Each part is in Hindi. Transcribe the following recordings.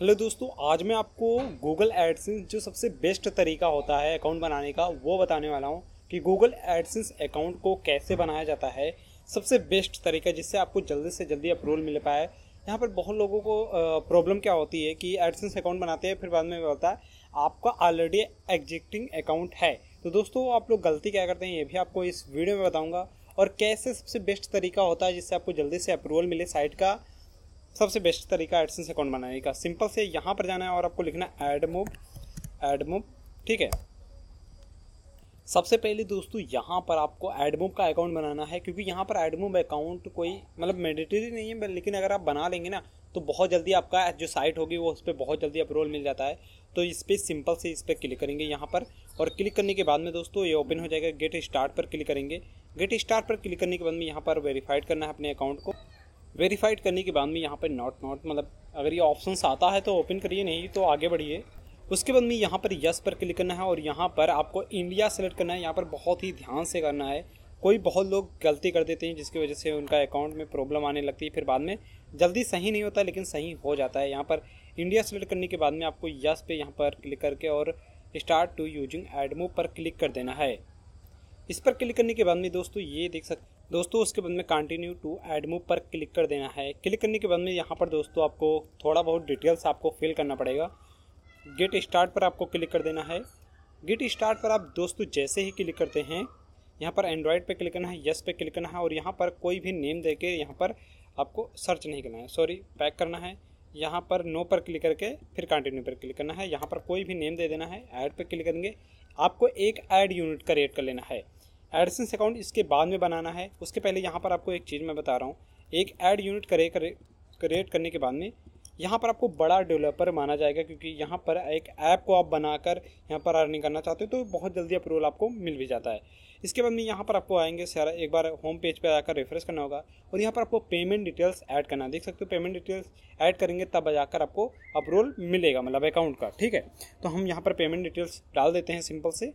हेलो दोस्तों आज मैं आपको गूगल एडसेंस जो सबसे बेस्ट तरीका होता है अकाउंट बनाने का वो बताने वाला हूँ कि गूगल एडसेंस अकाउंट को कैसे बनाया जाता है सबसे बेस्ट तरीका जिससे आपको जल्दी से जल्दी अप्रूवल मिल पाए यहाँ पर बहुत लोगों को प्रॉब्लम क्या होती है कि एडसेंस अकाउंट बनाते हैं फिर बाद में बोलता है आपका ऑलरेडी एग्जिस्टिंग अकाउंट है तो दोस्तों आप लोग गलती क्या करते हैं ये भी आपको इस वीडियो में बताऊँगा और कैसे सबसे बेस्ट तरीका होता है जिससे आपको जल्दी से अप्रूवल मिले साइट का सबसे बेस्ट तरीका एडसेंस अकाउंट बनाने का सिंपल से यहाँ पर जाना है और आपको लिखना है एड मूव एड मूव ठीक है सबसे पहले दोस्तों यहाँ पर आपको एडमूव का अकाउंट बनाना है क्योंकि यहाँ पर एडमूव अकाउंट कोई मतलब मैंडेटरी नहीं है लेकिन अगर आप बना लेंगे ना तो बहुत जल्दी आपका जो साइट होगी वो उस पर बहुत जल्दी अप्रूवल मिल जाता है तो इस पर सिंपल से इस पर क्लिक करेंगे यहाँ पर और क्लिक करने के बाद में दोस्तों ये ओपन हो जाएगा गेट स्टार्ट पर क्लिक करेंगे गेट स्टार्ट पर क्लिक करने के बाद में यहाँ पर वेरीफाइड करना है अपने अकाउंट को वेरीफाइड करने के बाद में यहाँ पर नॉट नॉट मतलब अगर ये ऑप्शन आता है तो ओपन करिए नहीं तो आगे बढ़िए उसके बाद में यहाँ पर यस पर क्लिक करना है और यहाँ पर आपको इंडिया सेलेक्ट करना है यहाँ पर बहुत ही ध्यान से करना है कोई बहुत लोग गलती कर देते हैं जिसकी वजह से उनका अकाउंट में प्रॉब्लम आने लगती है फिर बाद में जल्दी सही नहीं होता लेकिन सही हो जाता है यहाँ पर इंडिया सेलेक्ट करने के बाद में आपको यस पे यहाँ पर क्लिक करके और स्टार्ट टू यूजिंग एडमो पर क्लिक कर देना है इस पर क्लिक करने के बाद में दोस्तों ये देख सकते दोस्तों उसके बाद में कंटिन्यू टू एड मूव पर क्लिक कर देना है क्लिक करने के बाद में यहाँ पर दोस्तों आपको थोड़ा बहुत डिटेल्स आपको फिल करना पड़ेगा गेट स्टार्ट पर आपको क्लिक कर देना है गेट स्टार्ट पर आप दोस्तों जैसे ही क्लिक करते हैं यहाँ पर एंड्रॉयड पे क्लिक करना है यस पे क्लिक करना है और यहाँ पर कोई भी नेम दे के यहाँ पर आपको सर्च नहीं करना है सॉरी पैक करना है यहाँ पर नो पर क्लिक करके फिर कंटिन्यू पर क्लिक करना है यहाँ पर कोई भी नेम दे देना है ऐड पर क्लिक करेंगे आपको एक ऐड यूनिट का रेट कर लेना है एडसेंस अकाउंट इसके बाद में बनाना है उसके पहले यहाँ पर आपको एक चीज़ मैं बता रहा हूँ एक एड यूनिट करे क्रिएट करने के बाद में यहाँ पर आपको बड़ा डेवलपर माना जाएगा क्योंकि यहाँ पर एक ऐप को आप बनाकर यहाँ पर अर्निंग करना चाहते हो तो बहुत जल्दी अप्रूवल आपको मिल भी जाता है इसके बाद में यहाँ पर आपको आएंगे सारा एक बार होम पेज पर आकर रेफरेंस करना होगा और यहाँ पर आपको पेमेंट डिटेल्स ऐड करना देख सकते हो पेमेंट डिटेल्स ऐड करेंगे तब जाकर आपको अप्रूवल मिलेगा मतलब अकाउंट का ठीक है तो हम यहाँ पर पेमेंट डिटेल्स डाल देते हैं सिंपल से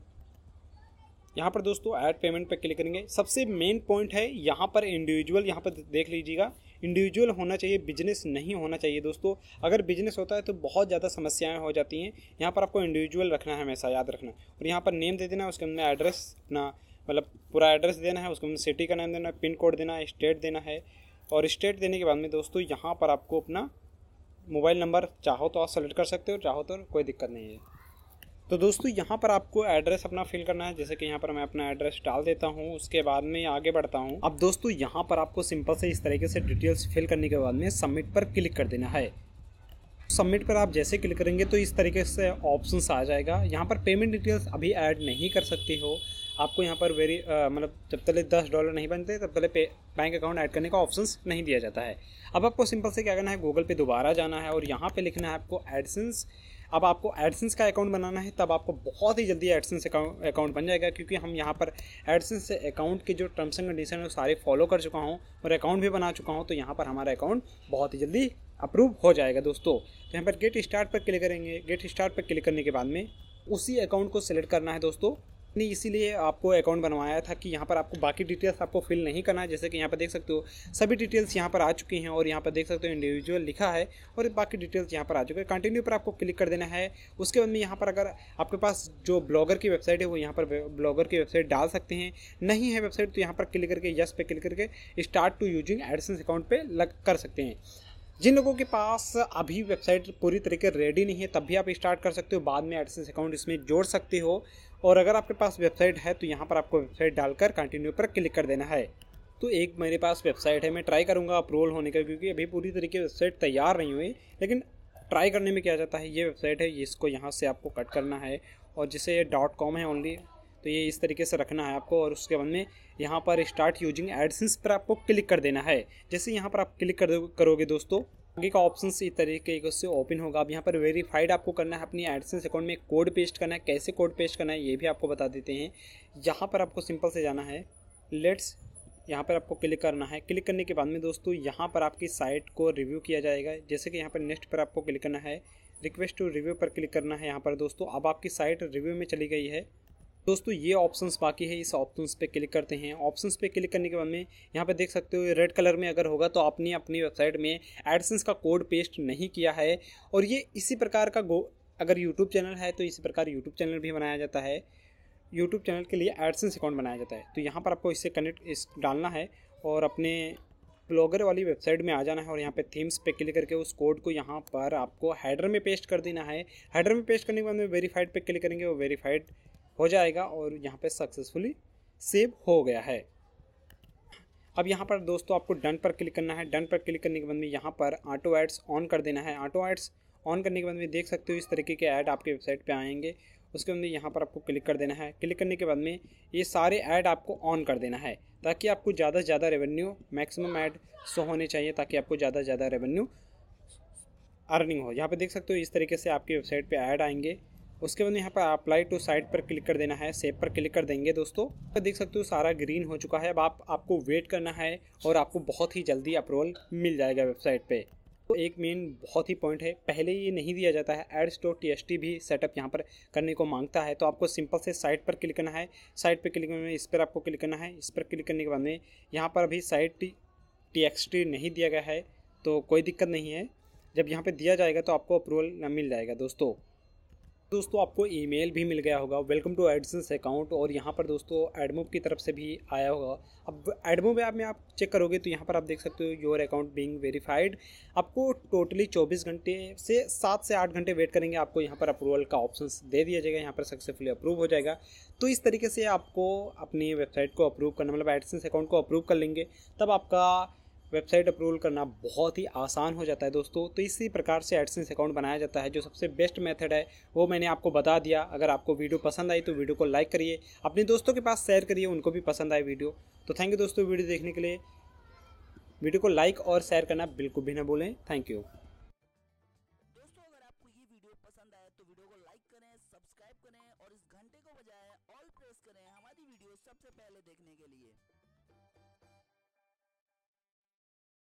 यहाँ पर दोस्तों ऐड पेमेंट पर क्लिक करेंगे सबसे मेन पॉइंट है यहाँ पर इंडिविजुअल यहाँ पर देख लीजिएगा इंडिविजुअल होना चाहिए बिजनेस नहीं होना चाहिए दोस्तों अगर बिजनेस होता है तो बहुत ज़्यादा समस्याएं हो जाती हैं यहाँ पर आपको इंडिविजुअल रखना है हमेशा याद रखना और यहाँ पर नेम दे मतलब देना है उसके अंदर एड्रेस अपना मतलब पूरा एड्रेस देना है उसके अंदर सिटी का नाम देना है पिन कोड देना है स्टेट देना है और स्टेट देने के बाद में दोस्तों यहाँ पर आपको अपना मोबाइल नंबर चाहो तो आप सेलेक्ट कर सकते हो चाहो तो कोई दिक्कत नहीं है तो दोस्तों यहाँ पर आपको एड्रेस अपना फिल करना है जैसे कि यहाँ पर मैं अपना एड्रेस डाल देता हूँ उसके बाद में आगे बढ़ता हूँ अब दोस्तों यहाँ पर आपको सिंपल से इस तरीके से डिटेल्स फिल करने के बाद में सबमिट पर क्लिक कर देना है सबमिट पर आप जैसे क्लिक करेंगे तो इस तरीके से ऑप्शंस आ जाएगा यहाँ पर पेमेंट डिटेल्स अभी ऐड नहीं कर सकते हो आपको यहाँ पर वेरी मतलब जब तले दस डॉलर नहीं बनते तब तले पे बैंक अकाउंट ऐड करने का ऑप्शन नहीं दिया जाता है अब आपको सिंपल से क्या करना है गूगल पे दोबारा जाना है और यहाँ पे लिखना है आपको एडसेंस अब आपको एडसेंस का अकाउंट बनाना है तब आपको बहुत ही जल्दी एडसेंस अकाउंट बन जाएगा क्योंकि हम यहाँ पर एडसेंस अकाउंट के जो टर्म्स एंड कंडीशन है वो सारे फॉलो कर चुका हूँ और अकाउंट भी बना चुका हूँ तो यहाँ पर हमारा अकाउंट बहुत ही जल्दी अप्रूव हो जाएगा दोस्तों तो यहाँ पर गेट स्टार्ट पर क्लिक करेंगे गेट स्टार्ट पर क्लिक करने के बाद में उसी अकाउंट को सिलेक्ट करना है दोस्तों ने इसीलिए आपको अकाउंट बनवाया था कि यहाँ पर आपको बाकी डिटेल्स आपको फिल नहीं करना है जैसे कि यहाँ पर देख सकते हो सभी डिटेल्स यहाँ पर आ चुकी हैं और यहाँ पर देख सकते हो इंडिविजुअल लिखा है और बाकी डिटेल्स यहाँ पर आ चुके हैं कंटिन्यू पर आपको क्लिक कर देना है उसके बाद में यहाँ पर अगर आपके पास जो ब्लॉगर की वेबसाइट है वो यहाँ पर ब्लॉगर की वेबसाइट डाल सकते हैं नहीं है वेबसाइट तो यहाँ पर क्लिक करके यस पे क्लिक करके start to using AdSense account पर लग कर सकते हैं जिन लोगों के पास अभी वेबसाइट पूरी तरीके रेडी नहीं है तब भी आप स्टार्ट कर सकते हो बाद में एडसेंस अकाउंट इसमें जोड़ सकते हो और अगर आपके पास वेबसाइट है तो यहाँ पर आपको वेबसाइट डालकर कंटिन्यू पर क्लिक कर देना है तो एक मेरे पास वेबसाइट है मैं ट्राई करूँगा अप्रूवल होने का क्योंकि अभी पूरी तरीके वेबसाइट तैयार नहीं हुई लेकिन ट्राई करने में क्या जाता है ये वेबसाइट है इसको यहाँ से आपको कट करना है और जिसे ये डॉट कॉम है ओनली तो ये इस तरीके से रखना है आपको और उसके बाद में यहाँ पर स्टार्ट यूजिंग एडसेंस पर आपको क्लिक कर देना है जैसे यहाँ पर आप क्लिक कर करोगे दोस्तों आगे का ऑप्शन इस तरीके से ओपन होगा अब यहाँ पर वेरीफाइड आपको करना है अपनी एडसेंस अकाउंट में कोड पेस्ट करना है कैसे कोड पेस्ट करना है ये भी आपको बता देते हैं यहाँ पर आपको सिंपल से जाना है लेट्स यहाँ पर आपको क्लिक करना है क्लिक करने के बाद में दोस्तों यहाँ पर आपकी साइट को रिव्यू किया जाएगा जैसे कि यहाँ पर नेक्स्ट पर आपको क्लिक करना है रिक्वेस्ट टू रिव्यू पर क्लिक करना है यहाँ पर दोस्तों अब आपकी साइट रिव्यू में चली गई है दोस्तों ये ऑप्शंस बाकी है इस ऑप्शंस पे क्लिक करते हैं ऑप्शंस पे क्लिक करने के बाद में यहाँ पे देख सकते हो रेड कलर में अगर होगा तो आपने अपनी वेबसाइट में एडसेंस का कोड पेस्ट नहीं किया है और ये इसी प्रकार का गो अगर यूट्यूब चैनल है तो इसी प्रकार यूट्यूब चैनल भी बनाया जाता है यूट्यूब चैनल के लिए एडसेंस अकाउंट बनाया जाता है तो यहाँ पर आपको इससे कनेक्ट इस डालना है और अपने ब्लॉगर वाली वेबसाइट में आ जाना है और यहाँ पे थीम्स पे क्लिक करके उस कोड को यहाँ पर आपको हेडर में पेस्ट कर देना है हेडर में पेस्ट करने के बाद में वेरीफाइड पे क्लिक करेंगे और वेरीफाइड हो जाएगा और यहाँ पे सक्सेसफुली सेव हो गया है अब यहाँ पर दोस्तों आपको डन पर क्लिक करना है डन पर क्लिक करने के बाद में यहाँ पर ऑटो एड्स ऑन कर देना है ऑटो एड्स ऑन करने के बाद में देख सकते हो इस तरीके के ऐड आपके वेबसाइट पे आएंगे उसके बाद में यहाँ पर आपको क्लिक कर देना है क्लिक करने के बाद में ये सारे ऐड आपको ऑन कर देना है ताकि आपको ज़्यादा से ज़्यादा रेवेन्यू मैक्सिमम ऐड सो होने चाहिए ताकि आपको ज़्यादा से ज़्यादा रेवेन्यू अर्निंग हो यहाँ पर देख सकते हो इस तरीके से आपकी वेबसाइट पे ऐड आएंगे उसके बाद यहाँ पर अप्लाई टू साइट पर क्लिक कर देना है सेव पर क्लिक कर देंगे दोस्तों तो देख सकते हो सारा ग्रीन हो चुका है अब आप आपको वेट करना है और आपको बहुत ही जल्दी अप्रूवल मिल जाएगा वेबसाइट पे तो एक मेन बहुत ही पॉइंट है पहले ये नहीं दिया जाता है एड्स स्टोर टी भी सेटअप यहाँ पर करने को मांगता है तो आपको सिंपल से साइट पर क्लिक करना है साइट पर क्लिक में इस पर आपको क्लिक करना है इस पर क्लिक करने के बाद में यहाँ पर अभी साइट टी नहीं दिया गया है तो कोई दिक्कत नहीं है जब यहाँ पर दिया जाएगा तो आपको अप्रूवल मिल जाएगा दोस्तों दोस्तों आपको ईमेल भी मिल गया होगा वेलकम टू एडसेंस अकाउंट और यहाँ पर दोस्तों एडमोब की तरफ से भी आया होगा अब एडमोब ऐप में आप चेक करोगे तो यहाँ पर आप देख सकते हो योर अकाउंट बीइंग वेरीफाइड आपको टोटली 24 घंटे से सात से आठ घंटे वेट करेंगे आपको यहाँ पर अप्रूवल का ऑप्शन दे दिया जाएगा यहाँ पर सक्सेसफुली अप्रूव हो जाएगा तो इस तरीके से आपको अपनी वेबसाइट को अप्रूव करना मतलब एडसेंस अकाउंट को अप्रूव कर लेंगे तब आपका वेबसाइट अप्रूवल करना बहुत ही आसान हो जाता है दोस्तों तो इसी प्रकार से एडसेंस अकाउंट बनाया जाता है जो सबसे बेस्ट मेथड है वो मैंने आपको बता दिया अगर आपको वीडियो पसंद आई तो वीडियो को लाइक करिए अपने दोस्तों के पास शेयर करिए उनको भी पसंद आए वीडियो तो थैंक यू दोस्तों वीडियो देखने के लिए वीडियो को लाइक और शेयर करना बिल्कुल भी ना भूलें थैंक यू